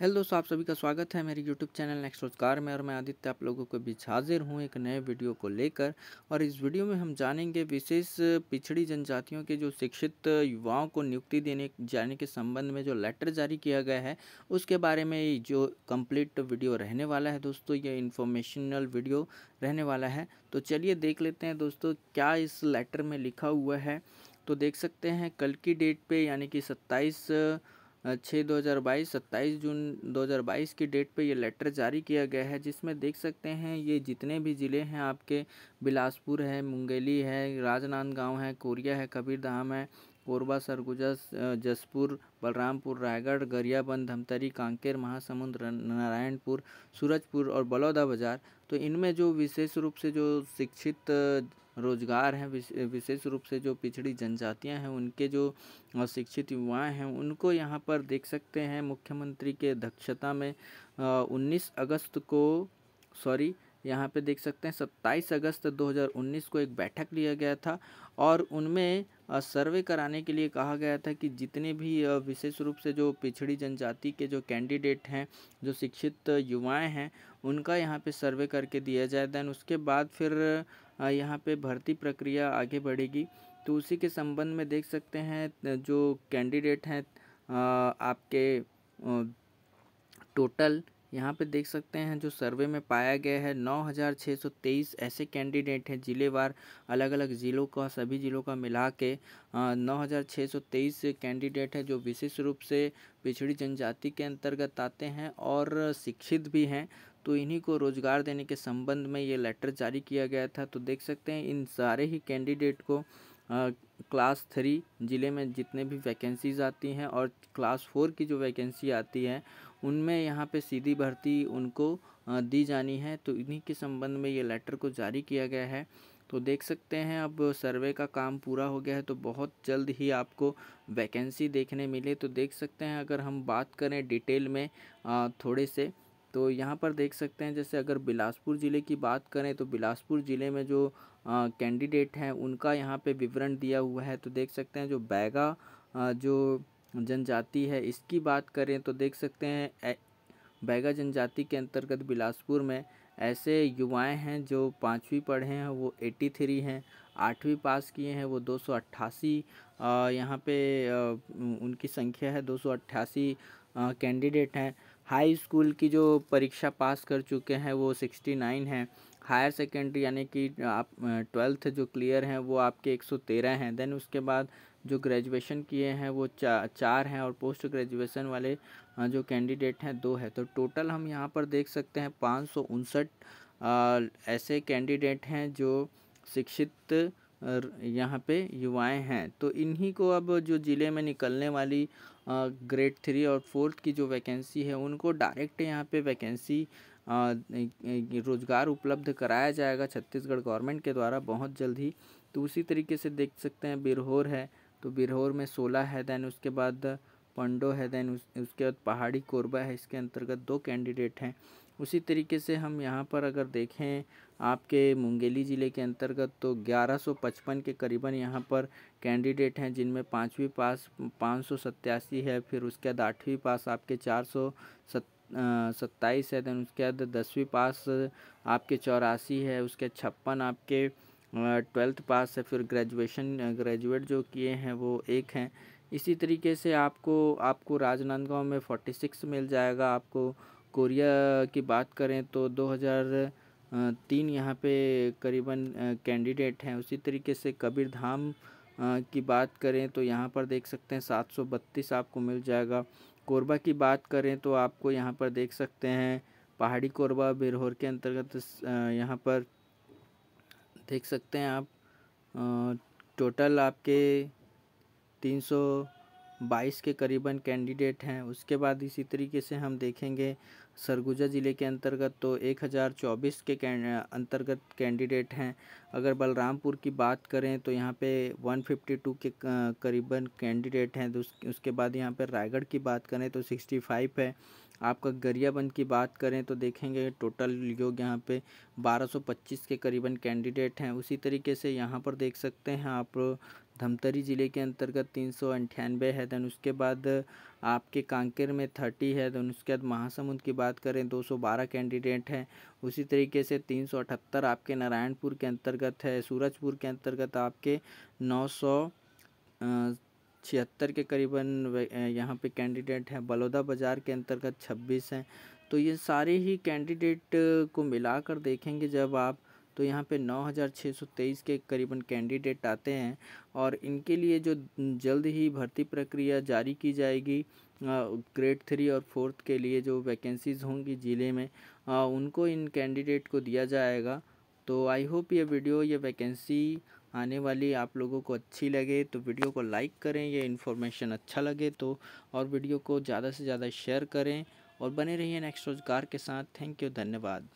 hello दोस्तों आप सभी का स्वागत है मेरे यूट्यूब चैनल नेक्स्ट रोजगार में और मैं आदित्य आप लोगों के बीच हाजिर हूँ एक नए वीडियो को लेकर और इस वीडियो में हम जानेंगे विशेष पिछड़ी जनजातियों के जो शिक्षित युवाओं को नियुक्ति देने जाने के संबंध में जो लेटर जारी किया गया है उसके बारे में जो कम्प्लीट वीडियो रहने वाला है दोस्तों ये इन्फॉर्मेशनल वीडियो रहने वाला है तो चलिए देख लेते हैं दोस्तों क्या इस लेटर में लिखा हुआ है तो देख सकते हैं कल की डेट पर यानी कि सत्ताईस छः दो हज़ार बाईस सत्ताईस जून दो हज़ार बाईस की डेट पे ये लेटर जारी किया गया है जिसमें देख सकते हैं ये जितने भी ज़िले हैं आपके बिलासपुर है मुंगेली है राजनांदगांव है कोरिया है कबीरधाम है कोरबा सरगुजा जसपुर बलरामपुर रायगढ़ गरियाबंद धमतरी कांकेर महासमुंद नारायणपुर सूरजपुर और बलौदा बाजार तो इनमें जो विशेष रूप से जो शिक्षित रोजगार हैं विशेष रूप से जो पिछड़ी जनजातियां हैं उनके जो शिक्षित युवाएँ हैं उनको यहाँ पर देख सकते हैं मुख्यमंत्री के अध्यक्षता में उन्नीस अगस्त को सॉरी यहाँ पे देख सकते हैं सत्ताईस अगस्त 2019 को एक बैठक लिया गया था और उनमें सर्वे कराने के लिए कहा गया था कि जितने भी विशेष रूप से जो पिछड़ी जनजाति के जो कैंडिडेट हैं जो शिक्षित युवाएं हैं उनका यहाँ पे सर्वे करके दिया जाए दैन उसके बाद फिर यहाँ पे भर्ती प्रक्रिया आगे बढ़ेगी तो उसी के संबंध में देख सकते हैं जो कैंडिडेट हैं आपके टोटल यहाँ पे देख सकते हैं जो सर्वे में पाया गया है नौ हज़ार छः सौ तेईस ऐसे कैंडिडेट हैं जिलेवार अलग अलग ज़िलों का सभी ज़िलों का मिला के नौ हज़ार छः सौ तेईस कैंडिडेट हैं जो विशेष रूप से पिछड़ी जनजाति के अंतर्गत आते हैं और शिक्षित भी हैं तो इन्हीं को रोज़गार देने के संबंध में ये लेटर जारी किया गया था तो देख सकते हैं इन सारे ही कैंडिडेट को आ, क्लास थ्री ज़िले में जितने भी वैकेंसीज़ आती हैं और क्लास फोर की जो वैकेंसी आती है उनमें यहाँ पे सीधी भर्ती उनको आ, दी जानी है तो इन्हीं के संबंध में ये लेटर को जारी किया गया है तो देख सकते हैं अब सर्वे का काम पूरा हो गया है तो बहुत जल्द ही आपको वैकेंसी देखने मिले तो देख सकते हैं अगर हम बात करें डिटेल में आ, थोड़े से तो यहाँ पर देख सकते हैं जैसे अगर बिलासपुर ज़िले की बात करें तो बिलासपुर ज़िले में जो कैंडिडेट हैं उनका यहाँ पे विवरण दिया हुआ है तो देख सकते हैं जो बैगा आ, जो जनजाति है इसकी बात करें तो देख सकते हैं ए, बैगा जनजाति के अंतर्गत बिलासपुर में ऐसे युवाएं हैं जो पाँचवीं पढ़े हैं वो थ्री हैं आठवीं पास किए हैं वो दो सौ अट्ठासी यहाँ पे आ, उनकी संख्या है दो अट्ठासी कैंडिडेट हैं हाई स्कूल की जो परीक्षा पास कर चुके हैं वो सिक्सटी नाइन हैं हायर सेकेंडरी यानी कि आप ट्वेल्थ जो क्लियर हैं वो आपके एक सौ तेरह हैं देन उसके बाद जो ग्रेजुएशन किए हैं वो चा, चार हैं और पोस्ट ग्रेजुएशन वाले जो कैंडिडेट हैं दो है तो टोटल हम यहाँ पर देख सकते हैं पाँच सौ उनसठ ऐसे कैंडिडेट हैं जो शिक्षित यहाँ पे युवाएं हैं तो इन्हीं को अब जो ज़िले में निकलने वाली ग्रेड थ्री और फोर्थ की जो वैकेंसी है उनको डायरेक्ट यहाँ पे वैकेंसी रोज़गार उपलब्ध कराया जाएगा छत्तीसगढ़ गवर्नमेंट के द्वारा बहुत जल्द ही तो उसी तरीके से देख सकते हैं बिरहोर है तो बिरहोर में सोलह है दैन उसके बाद पंडो है दैन उस, उसके बाद पहाड़ी कोरबा है इसके अंतर्गत दो कैंडिडेट हैं उसी तरीके से हम यहाँ पर अगर देखें आपके मुंगेली ज़िले के अंतर्गत तो 1155 के करीबन यहाँ पर कैंडिडेट हैं जिनमें पाँचवीं पास पाँच है फिर उसके बाद आठवीं पास आपके चार सौ सत्ताईस है देन उसके बाद दसवीं पास आपके चौरासी है उसके छप्पन आपके ट्वेल्थ पास है फिर ग्रेजुएशन ग्रेजुएट जो किए हैं वो एक हैं इसी तरीके से आपको आपको राजनांदगांव में फोर्टी सिक्स मिल जाएगा आपको कोरिया की बात करें तो दो हज़ार तीन यहाँ पे करीबन कैंडिडेट हैं उसी तरीके से कबीरधाम की बात करें तो यहाँ पर देख सकते हैं सात सौ बत्तीस आपको मिल जाएगा कोरबा की बात करें तो आपको यहाँ पर देख सकते हैं पहाड़ी कोरबा बिरहोर के अंतर्गत यहाँ पर देख सकते हैं आप टोटल आपके तीन सौ बाईस के करीबन कैंडिडेट हैं उसके बाद इसी तरीके से हम देखेंगे सरगुजा ज़िले के अंतर्गत तो एक हज़ार चौबीस के अंतर्गत कैंडिडेट हैं अगर बलरामपुर की बात करें तो यहाँ पे 152 के करीबन कैंडिडेट हैं उसके बाद यहाँ पर रायगढ़ की बात करें तो 65 है आपका गरियाबंद की बात करें तो देखेंगे टोटल लोग यहाँ पे 1225 के करीबन कैंडिडेट हैं उसी तरीके से यहाँ पर देख सकते हैं आप धमतरी ज़िले के अंतर्गत तीन सौ अंठानबे है दैन उसके बाद आपके कांकेर में थर्टी है दैन उसके बाद महासमुंद की बात करें दो सौ बारह कैंडिडेट हैं उसी तरीके से तीन सौ अठहत्तर आपके नारायणपुर के अंतर्गत है सूरजपुर के अंतर्गत आपके नौ सौ छिहत्तर के करीबन यहाँ पे कैंडिडेट हैं बलौदा बाज़ार के अंतर्गत छब्बीस हैं तो ये सारे ही कैंडिडेट को मिलाकर देखेंगे जब आप तो यहाँ पे 9,623 के करीबन कैंडिडेट आते हैं और इनके लिए जो जल्द ही भर्ती प्रक्रिया जारी की जाएगी ग्रेड थ्री और फोर्थ के लिए जो वैकेंसीज़ होंगी ज़िले में आ, उनको इन कैंडिडेट को दिया जाएगा तो आई होप ये वीडियो ये वैकेंसी आने वाली आप लोगों को अच्छी लगे तो वीडियो को लाइक करें ये इन्फॉर्मेशन अच्छा लगे तो और वीडियो को ज़्यादा से ज़्यादा शेयर करें और बने रहिए नेक्स्ट रोजगार के साथ थैंक यू धन्यवाद